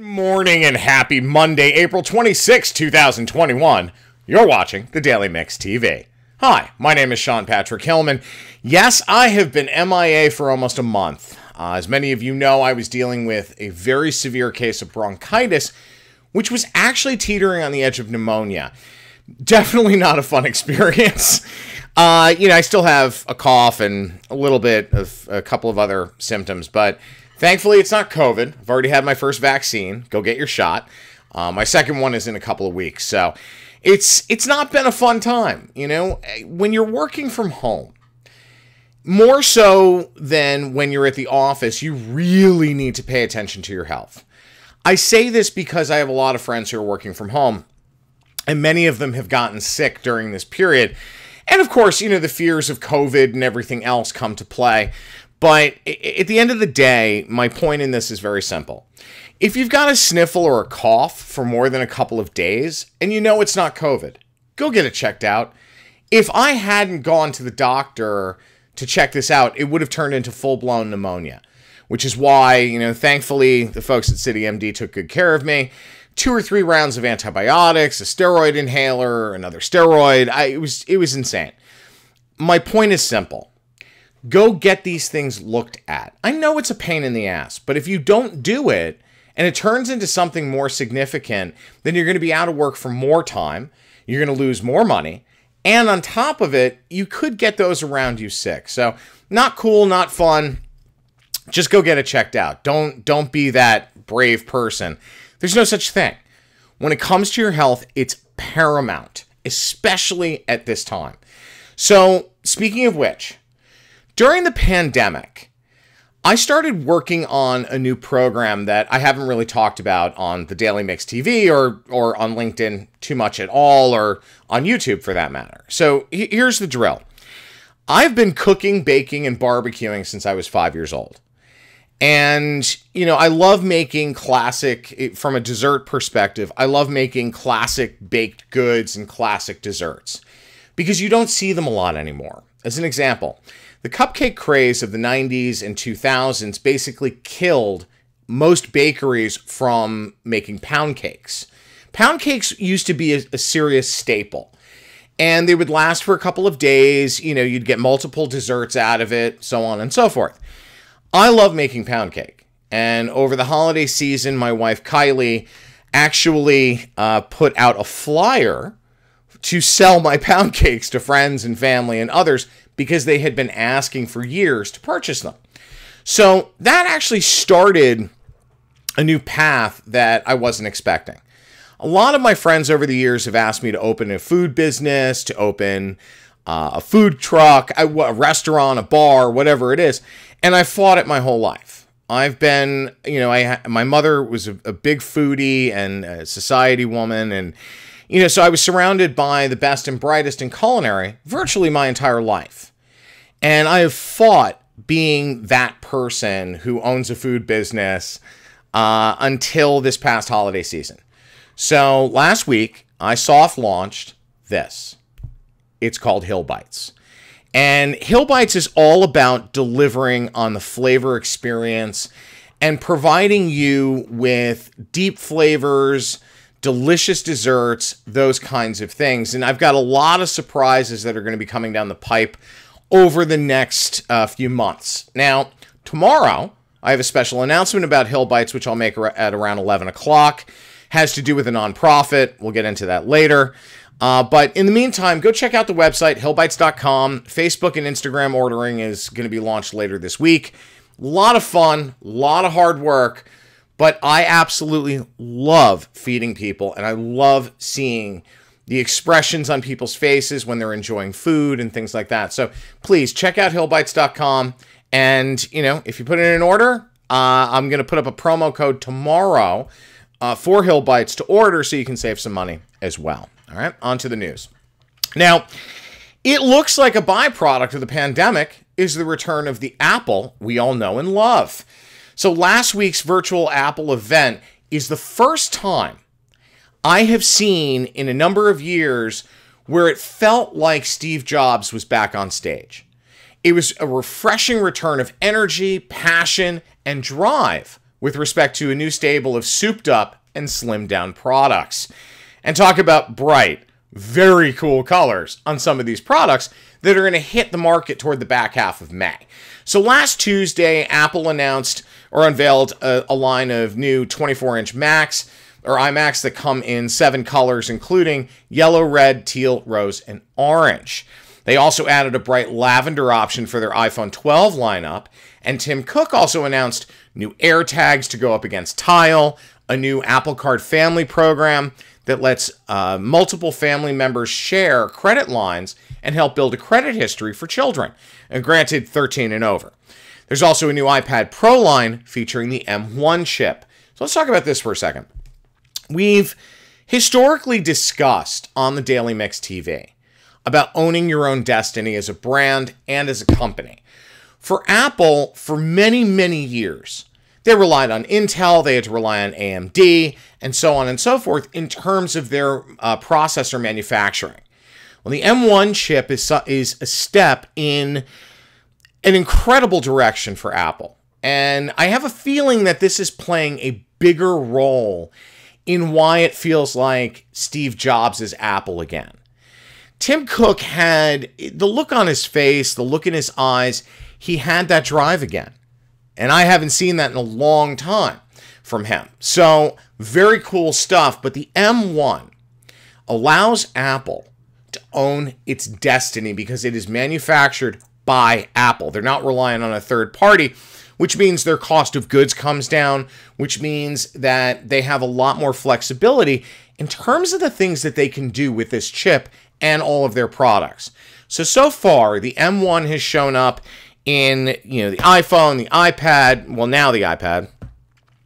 Morning and happy Monday, April 26, 2021. You're watching the Daily Mix TV. Hi, my name is Sean Patrick Hillman. Yes, I have been MIA for almost a month. Uh, as many of you know, I was dealing with a very severe case of bronchitis, which was actually teetering on the edge of pneumonia. Definitely not a fun experience. Uh, you know, I still have a cough and a little bit of a couple of other symptoms, but Thankfully, it's not COVID. I've already had my first vaccine. Go get your shot. Uh, my second one is in a couple of weeks. So it's it's not been a fun time. You know, when you're working from home, more so than when you're at the office, you really need to pay attention to your health. I say this because I have a lot of friends who are working from home, and many of them have gotten sick during this period. And of course, you know, the fears of COVID and everything else come to play. But at the end of the day, my point in this is very simple. If you've got a sniffle or a cough for more than a couple of days and you know it's not COVID, go get it checked out. If I hadn't gone to the doctor to check this out, it would have turned into full blown pneumonia, which is why, you know, thankfully the folks at CityMD took good care of me. Two or three rounds of antibiotics, a steroid inhaler, another steroid. I, it was it was insane. My point is simple go get these things looked at. I know it's a pain in the ass, but if you don't do it and it turns into something more significant, then you're going to be out of work for more time. You're going to lose more money. And on top of it, you could get those around you sick. So, not cool, not fun. Just go get it checked out. Don't don't be that brave person. There's no such thing. When it comes to your health, it's paramount, especially at this time. So, speaking of which, during the pandemic, I started working on a new program that I haven't really talked about on the Daily Mix TV or or on LinkedIn too much at all or on YouTube for that matter. So here's the drill. I've been cooking, baking and barbecuing since I was 5 years old. And you know, I love making classic from a dessert perspective. I love making classic baked goods and classic desserts because you don't see them a lot anymore. As an example, the cupcake craze of the 90s and 2000s basically killed most bakeries from making pound cakes. Pound cakes used to be a, a serious staple and they would last for a couple of days. You know, you'd get multiple desserts out of it, so on and so forth. I love making pound cake. And over the holiday season, my wife Kylie actually uh, put out a flyer to sell my pound cakes to friends and family and others because they had been asking for years to purchase them. So that actually started a new path that I wasn't expecting. A lot of my friends over the years have asked me to open a food business, to open uh, a food truck, a, a restaurant, a bar, whatever it is. And I fought it my whole life. I've been, you know, I my mother was a, a big foodie and a society woman, and you know, so I was surrounded by the best and brightest in culinary virtually my entire life. And I have fought being that person who owns a food business uh, until this past holiday season. So last week, I soft launched this. It's called Hill Bites. And Hill Bites is all about delivering on the flavor experience and providing you with deep flavors delicious desserts, those kinds of things. And I've got a lot of surprises that are going to be coming down the pipe over the next uh, few months. Now, tomorrow, I have a special announcement about Hill Bites, which I'll make at around 11 o'clock. Has to do with a nonprofit. We'll get into that later. Uh, but in the meantime, go check out the website, hillbites.com. Facebook and Instagram ordering is going to be launched later this week. A lot of fun, a lot of hard work. But I absolutely love feeding people and I love seeing the expressions on people's faces when they're enjoying food and things like that. So please check out hillbites.com. And, you know, if you put in an order, uh, I'm going to put up a promo code tomorrow uh, for Hillbites to order so you can save some money as well. All right, on to the news. Now, it looks like a byproduct of the pandemic is the return of the apple we all know and love. So last week's virtual Apple event is the first time I have seen in a number of years where it felt like Steve Jobs was back on stage. It was a refreshing return of energy, passion, and drive with respect to a new stable of souped up and slimmed down products. And talk about bright, very cool colors on some of these products that are going to hit the market toward the back half of May. So last Tuesday, Apple announced or unveiled a, a line of new 24 inch Macs or iMacs that come in seven colors, including yellow, red, teal, rose, and orange. They also added a bright lavender option for their iPhone 12 lineup. And Tim Cook also announced new AirTags to go up against Tile, a new Apple Card family program that lets uh, multiple family members share credit lines and help build a credit history for children, and uh, granted 13 and over. There's also a new iPad Pro line featuring the M1 chip. So let's talk about this for a second. We've historically discussed on the Daily Mix TV about owning your own destiny as a brand and as a company. For Apple, for many, many years, they relied on Intel, they had to rely on AMD, and so on and so forth in terms of their uh, processor manufacturing. Well, the M1 chip is, is a step in an incredible direction for Apple. And I have a feeling that this is playing a bigger role in why it feels like Steve Jobs is Apple again. Tim Cook had the look on his face, the look in his eyes, he had that drive again. And I haven't seen that in a long time from him. So, very cool stuff. But the M1 allows Apple to own its destiny because it is manufactured by Apple. They're not relying on a third party, which means their cost of goods comes down, which means that they have a lot more flexibility in terms of the things that they can do with this chip and all of their products. So, so far, the M1 has shown up in, you know, the iPhone, the iPad, well, now the iPad,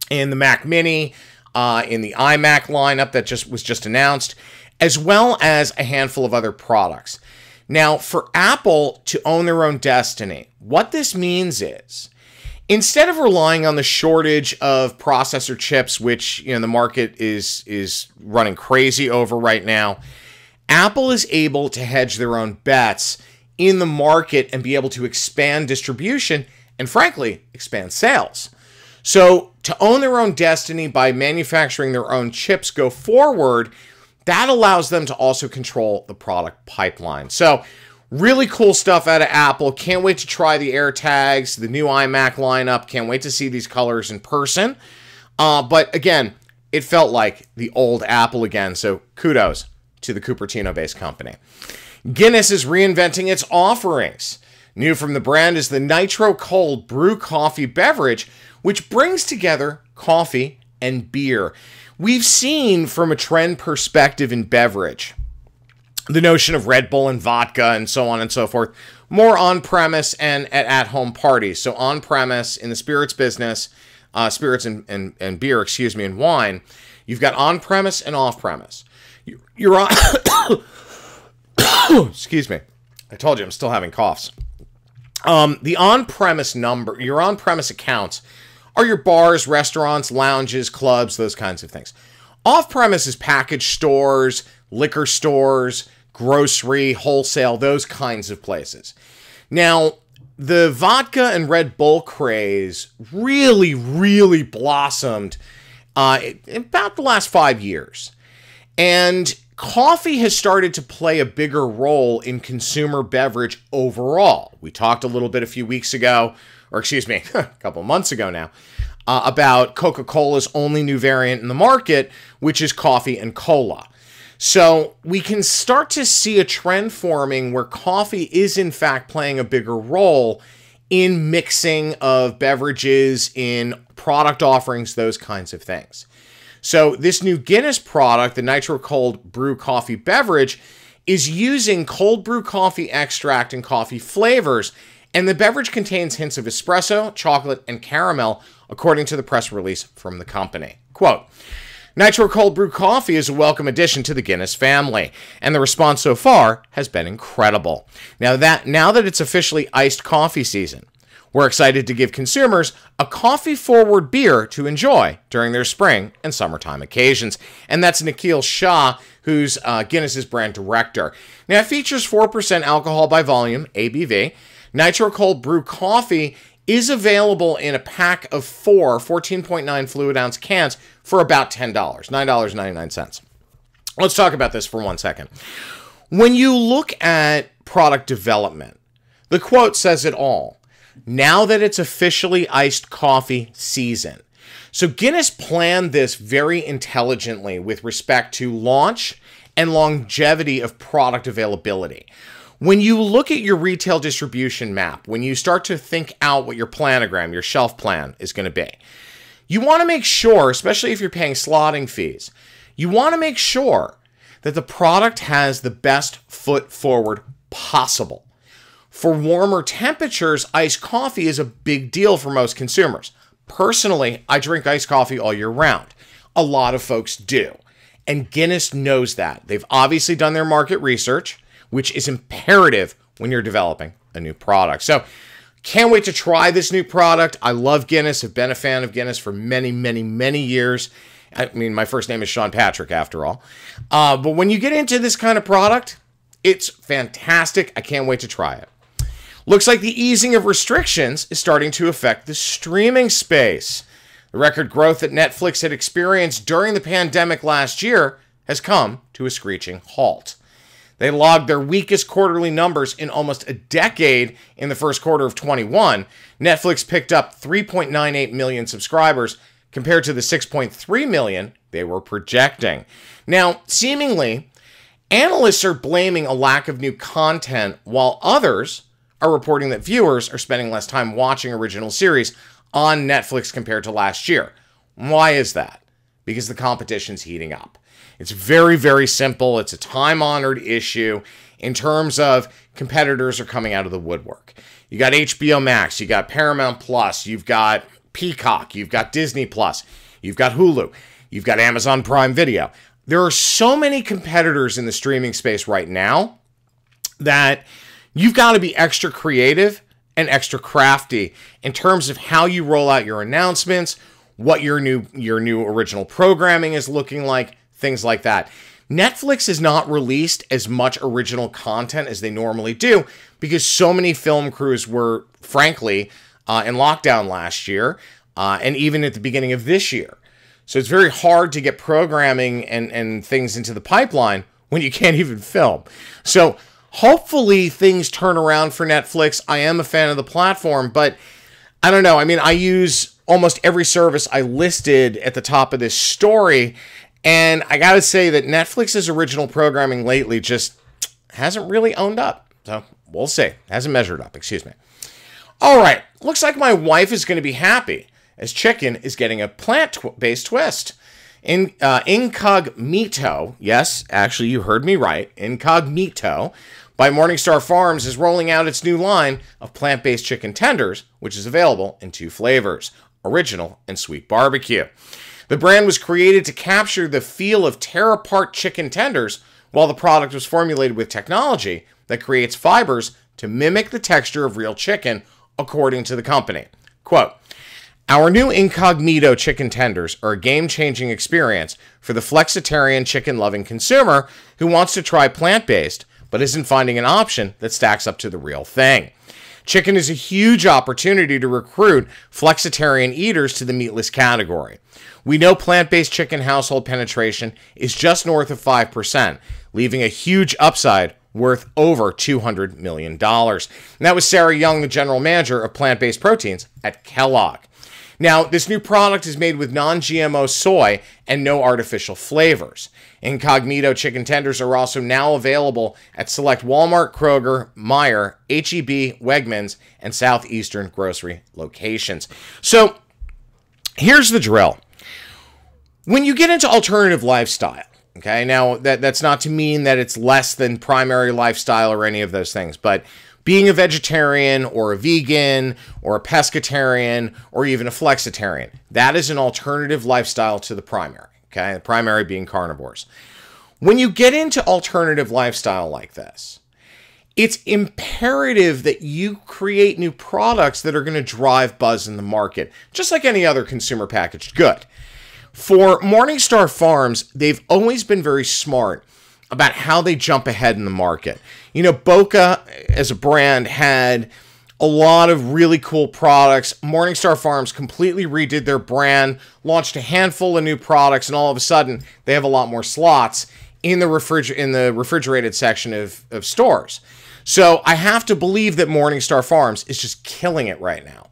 in the Mac Mini, uh, in the iMac lineup that just was just announced, as well as a handful of other products. Now, for Apple to own their own destiny, what this means is instead of relying on the shortage of processor chips which you know the market is is running crazy over right now apple is able to hedge their own bets in the market and be able to expand distribution and frankly expand sales so to own their own destiny by manufacturing their own chips go forward that allows them to also control the product pipeline. So really cool stuff out of Apple. Can't wait to try the AirTags, the new iMac lineup. Can't wait to see these colors in person. Uh, but again, it felt like the old Apple again. So kudos to the Cupertino-based company. Guinness is reinventing its offerings. New from the brand is the Nitro Cold Brew Coffee beverage, which brings together coffee and beer we've seen from a trend perspective in beverage the notion of Red Bull and vodka and so on and so forth more on premise and at at home parties. So, on premise in the spirits business, uh, spirits and, and, and beer, excuse me, and wine, you've got on premise and off premise. You're, you're on, excuse me, I told you I'm still having coughs. Um, the on premise number, your on premise accounts are your bars, restaurants, lounges, clubs, those kinds of things. Off premises package stores, liquor stores, grocery, wholesale, those kinds of places. Now, the vodka and Red Bull craze really, really blossomed uh, about the last five years. And coffee has started to play a bigger role in consumer beverage overall. We talked a little bit a few weeks ago or excuse me, a couple months ago now, uh, about Coca Cola's only new variant in the market, which is coffee and cola. So we can start to see a trend forming where coffee is, in fact, playing a bigger role in mixing of beverages, in product offerings, those kinds of things. So this new Guinness product, the Nitro Cold Brew Coffee Beverage, is using cold brew coffee extract and coffee flavors and the beverage contains hints of espresso, chocolate, and caramel, according to the press release from the company. Quote, Nitro Cold Brew Coffee is a welcome addition to the Guinness family, and the response so far has been incredible. Now that now that it's officially iced coffee season, we're excited to give consumers a coffee forward beer to enjoy during their spring and summertime occasions. And that's Nikhil Shah, who's uh, Guinness's brand director. Now, it features 4% alcohol by volume, ABV, Nitro Cold Brew Coffee is available in a pack of four 14.9 fluid ounce cans for about $10, $9.99. Let's talk about this for one second. When you look at product development, the quote says it all. Now that it's officially iced coffee season. So Guinness planned this very intelligently with respect to launch and longevity of product availability. When you look at your retail distribution map, when you start to think out what your planogram, your shelf plan is going to be, you want to make sure, especially if you're paying slotting fees, you want to make sure that the product has the best foot forward possible. For warmer temperatures, iced coffee is a big deal for most consumers. Personally, I drink iced coffee all year round. A lot of folks do. And Guinness knows that. They've obviously done their market research which is imperative when you're developing a new product. So, can't wait to try this new product. I love Guinness. Have been a fan of Guinness for many, many, many years. I mean, my first name is Sean Patrick, after all. Uh, but when you get into this kind of product, it's fantastic. I can't wait to try it. Looks like the easing of restrictions is starting to affect the streaming space. The record growth that Netflix had experienced during the pandemic last year has come to a screeching halt. They logged their weakest quarterly numbers in almost a decade in the first quarter of 21. Netflix picked up 3.98 million subscribers compared to the 6.3 million they were projecting. Now, seemingly, analysts are blaming a lack of new content, while others are reporting that viewers are spending less time watching original series on Netflix compared to last year. Why is that? Because the competition's heating up. It's very, very simple. It's a time honored issue in terms of competitors are coming out of the woodwork. You got HBO Max, you got Paramount Plus, you've got Peacock, you've got Disney Plus, you've got Hulu, you've got Amazon Prime Video. There are so many competitors in the streaming space right now that you've got to be extra creative and extra crafty in terms of how you roll out your announcements, what your new your new original programming is looking like, things like that. Netflix has not released as much original content as they normally do because so many film crews were, frankly, uh, in lockdown last year uh, and even at the beginning of this year. So it's very hard to get programming and, and things into the pipeline when you can't even film. So hopefully things turn around for Netflix. I am a fan of the platform, but I don't know. I mean, I use almost every service I listed at the top of this story, and I got to say that Netflix's original programming lately just hasn't really owned up. So we'll see. Hasn't measured up, excuse me. All right. Looks like my wife is going to be happy as chicken is getting a plant tw based twist. In, uh, Incognito, yes, actually, you heard me right. Incognito by Morningstar Farms is rolling out its new line of plant based chicken tenders, which is available in two flavors original and sweet barbecue. The brand was created to capture the feel of tear apart chicken tenders, while the product was formulated with technology that creates fibers to mimic the texture of real chicken, according to the company. Quote, our new incognito chicken tenders are a game changing experience for the flexitarian chicken loving consumer who wants to try plant based but isn't finding an option that stacks up to the real thing. Chicken is a huge opportunity to recruit flexitarian eaters to the meatless category. We know plant based chicken household penetration is just north of 5%, leaving a huge upside worth over $200 million. And that was Sarah Young, the general manager of plant based proteins at Kellogg. Now, this new product is made with non GMO soy and no artificial flavors. Incognito chicken tenders are also now available at select Walmart, Kroger, Meyer, HEB, Wegmans, and Southeastern grocery locations. So here's the drill when you get into alternative lifestyle, okay, now that, that's not to mean that it's less than primary lifestyle or any of those things, but being a vegetarian or a vegan or a pescatarian or even a flexitarian. That is an alternative lifestyle to the primary, okay? The primary being carnivores. When you get into alternative lifestyle like this, it's imperative that you create new products that are going to drive buzz in the market, just like any other consumer packaged good. For Morningstar Farms, they've always been very smart about how they jump ahead in the market. You know, Boca as a brand had a lot of really cool products. Morningstar Farms completely redid their brand, launched a handful of new products, and all of a sudden they have a lot more slots in the in the refrigerated section of, of stores. So I have to believe that Morningstar Farms is just killing it right now.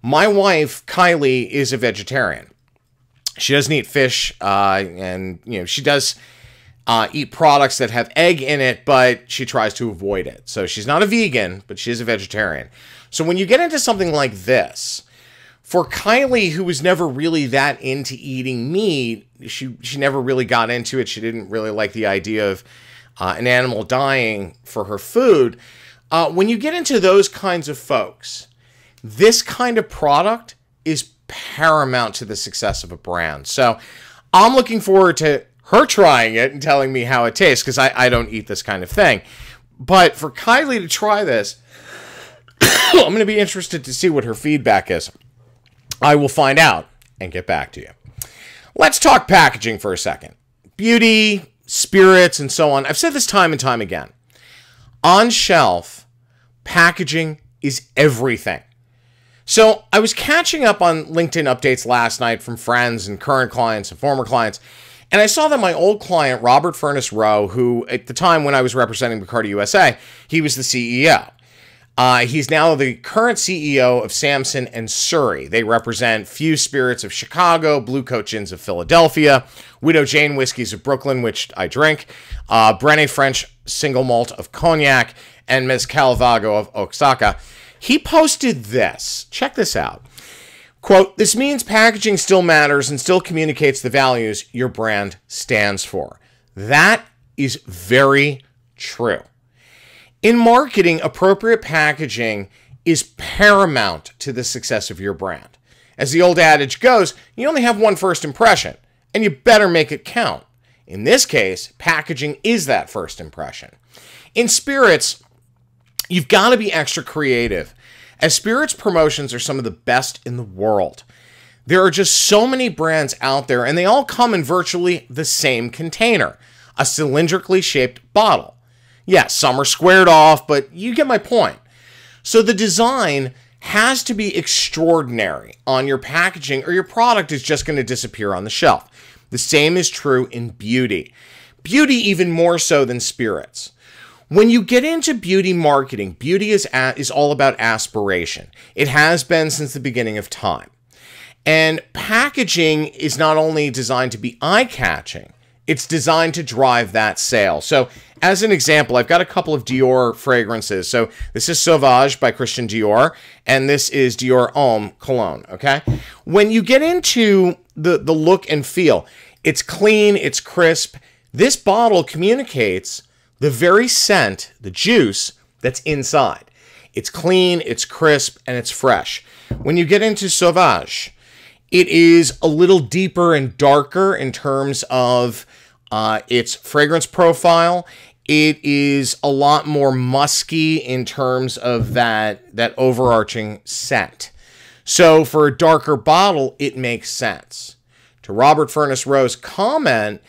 My wife, Kylie, is a vegetarian. She doesn't eat fish, uh, and you know she does uh, eat products that have egg in it, but she tries to avoid it. So she's not a vegan, but she is a vegetarian. So when you get into something like this, for Kylie, who was never really that into eating meat, she she never really got into it. She didn't really like the idea of uh, an animal dying for her food. Uh, when you get into those kinds of folks, this kind of product is paramount to the success of a brand. So I'm looking forward to her trying it and telling me how it tastes because I, I don't eat this kind of thing. But for Kylie to try this, I'm going to be interested to see what her feedback is. I will find out and get back to you. Let's talk packaging for a second. Beauty, spirits, and so on. I've said this time and time again. On shelf, packaging is everything. So I was catching up on LinkedIn updates last night from friends and current clients and former clients and I saw that my old client, Robert Furness Rowe, who at the time when I was representing Bacardi USA, he was the CEO. Uh, he's now the current CEO of Samson and Surrey. They represent Few Spirits of Chicago, Blue Coat of Philadelphia, Widow Jane Whiskies of Brooklyn, which I drink, uh, Brené French Single Malt of Cognac, and Miss Calvago of Oaxaca. He posted this. Check this out. Quote, this means packaging still matters and still communicates the values your brand stands for. That is very true. In marketing, appropriate packaging is paramount to the success of your brand. As the old adage goes, you only have one first impression, and you better make it count. In this case, packaging is that first impression. In spirits, you've got to be extra creative as spirits promotions are some of the best in the world. There are just so many brands out there, and they all come in virtually the same container a cylindrically shaped bottle. Yes, yeah, some are squared off, but you get my point. So the design has to be extraordinary on your packaging, or your product is just going to disappear on the shelf. The same is true in beauty. Beauty, even more so than spirits. When you get into beauty marketing, beauty is a- is all about aspiration. It has been since the beginning of time. And packaging is not only designed to be eye-catching, it's designed to drive that sale. So, as an example, I've got a couple of Dior fragrances. So, this is Sauvage by Christian Dior, and this is Dior Homme Cologne. Okay. When you get into the, the look and feel, it's clean, it's crisp. This bottle communicates the very scent, the juice that's inside. It's clean, it's crisp, and it's fresh. When you get into Sauvage, it is a little deeper and darker in terms of uh, its fragrance profile. It is a lot more musky in terms of that that overarching scent. So for a darker bottle, it makes sense. To Robert Furnace Rowe's comment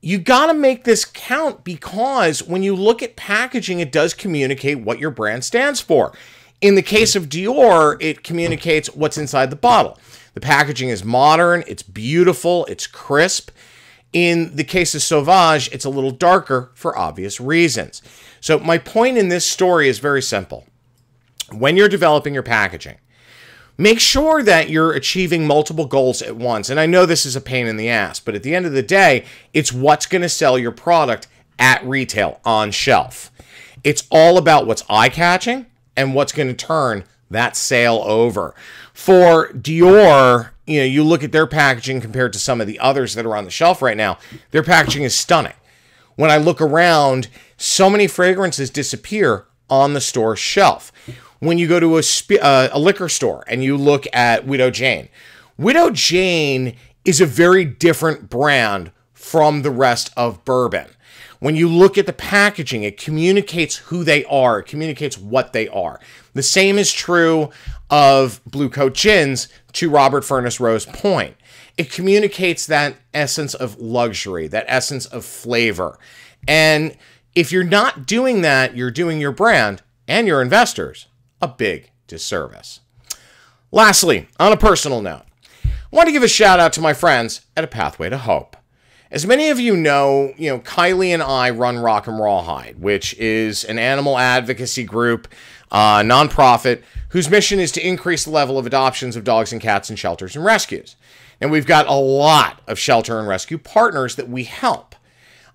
you got to make this count because when you look at packaging, it does communicate what your brand stands for. In the case of Dior, it communicates what's inside the bottle. The packaging is modern, it's beautiful, it's crisp. In the case of Sauvage, it's a little darker for obvious reasons. So, my point in this story is very simple. When you're developing your packaging, Make sure that you're achieving multiple goals at once. And I know this is a pain in the ass, but at the end of the day, it's what's going to sell your product at retail on shelf. It's all about what's eye catching and what's going to turn that sale over. For Dior, you know, you look at their packaging compared to some of the others that are on the shelf right now, their packaging is stunning. When I look around, so many fragrances disappear on the store shelf when you go to a, uh, a liquor store and you look at Widow Jane. Widow Jane is a very different brand from the rest of bourbon. When you look at the packaging, it communicates who they are, it communicates what they are. The same is true of Blue Coat Gins to Robert Furness Rose Point. It communicates that essence of luxury, that essence of flavor. And if you're not doing that, you're doing your brand and your investors a big disservice. Lastly, on a personal note, I want to give a shout out to my friends at A Pathway to Hope. As many of you know, you know, Kylie and I run Rock and Rawhide, which is an animal advocacy group, uh, nonprofit, whose mission is to increase the level of adoptions of dogs and cats in shelters and rescues. And we've got a lot of shelter and rescue partners that we help.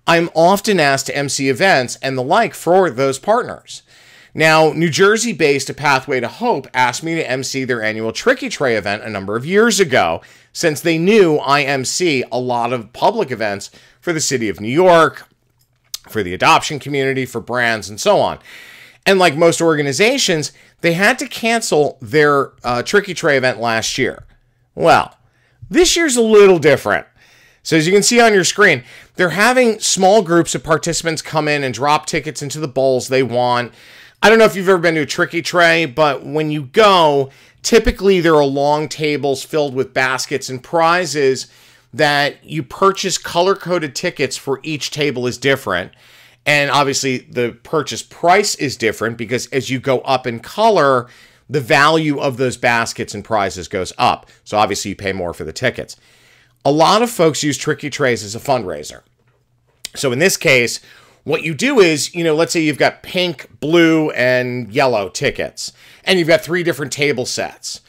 I'm often asked to MC events and the like for those partners. Now, New Jersey based A Pathway to Hope asked me to MC their annual Tricky Tray event a number of years ago, since they knew I MC a lot of public events for the city of New York, for the adoption community, for brands, and so on. And like most organizations, they had to cancel their uh, Tricky Tray event last year. Well, this year's a little different. So, as you can see on your screen, they're having small groups of participants come in and drop tickets into the bowls they want. I don't know if you've ever been to a Tricky Tray, but when you go, typically there are long tables filled with baskets and prizes that you purchase color coded tickets for each table is different. And obviously, the purchase price is different because as you go up in color, the value of those baskets and prizes goes up. So obviously, you pay more for the tickets. A lot of folks use Tricky Trays as a fundraiser. So in this case, what you do is, you know, let's say you've got pink, blue, and yellow tickets, and you've got three different table sets.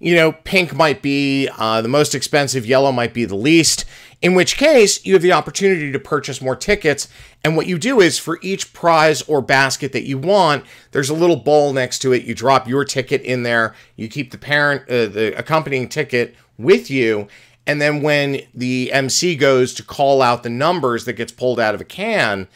You know, pink might be uh, the most expensive, yellow might be the least, in which case you have the opportunity to purchase more tickets. And what you do is for each prize or basket that you want, there's a little bowl next to it. You drop your ticket in there, you keep the parent, uh, the accompanying ticket with you. And then when the MC goes to call out the numbers that gets pulled out of a can,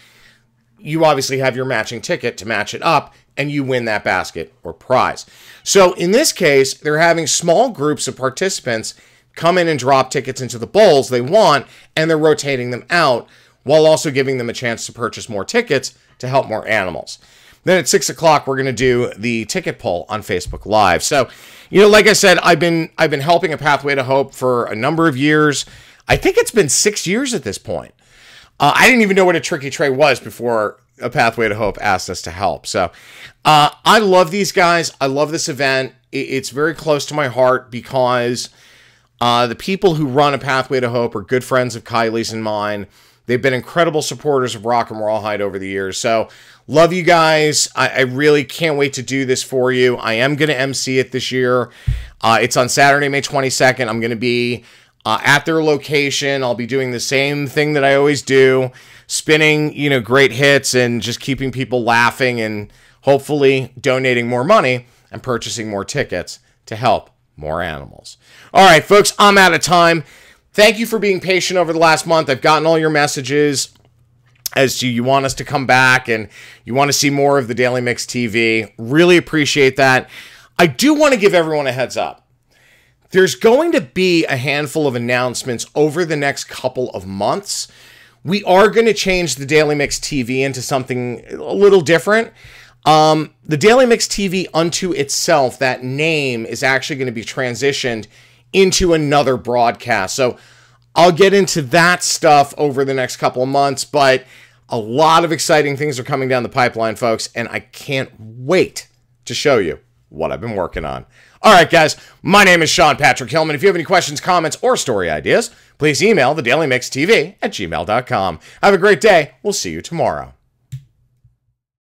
you obviously have your matching ticket to match it up and you win that basket or prize. So in this case, they're having small groups of participants come in and drop tickets into the bowls they want and they're rotating them out while also giving them a chance to purchase more tickets to help more animals. Then at six o'clock, we're going to do the ticket poll on Facebook Live. So, you know, like I said, I've been I've been helping a Pathway to Hope for a number of years. I think it's been six years at this point. Uh, I didn't even know what a tricky tray was before a pathway to hope asked us to help. So uh, I love these guys. I love this event. It's very close to my heart because uh, the people who run a pathway to hope are good friends of Kylie's and mine. They've been incredible supporters of Rock and Rawhide over the years. So love you guys. I, I really can't wait to do this for you. I am going to MC it this year. Uh, it's on Saturday, May 22nd. I'm going to be uh, at their location. I'll be doing the same thing that I always do, spinning, you know, great hits and just keeping people laughing and hopefully donating more money and purchasing more tickets to help more animals. All right, folks, I'm out of time. Thank you for being patient over the last month. I've gotten all your messages as to you want us to come back and you want to see more of the Daily Mix TV. Really appreciate that. I do want to give everyone a heads up there's going to be a handful of announcements over the next couple of months. We are going to change the Daily Mix TV into something a little different. Um, the Daily Mix TV unto itself, that name is actually going to be transitioned into another broadcast. So I'll get into that stuff over the next couple of months, but a lot of exciting things are coming down the pipeline, folks, and I can't wait to show you what I've been working on. All right, guys, my name is Sean Patrick Hillman. If you have any questions, comments, or story ideas, please email thedailymixtv at gmail.com. Have a great day. We'll see you tomorrow.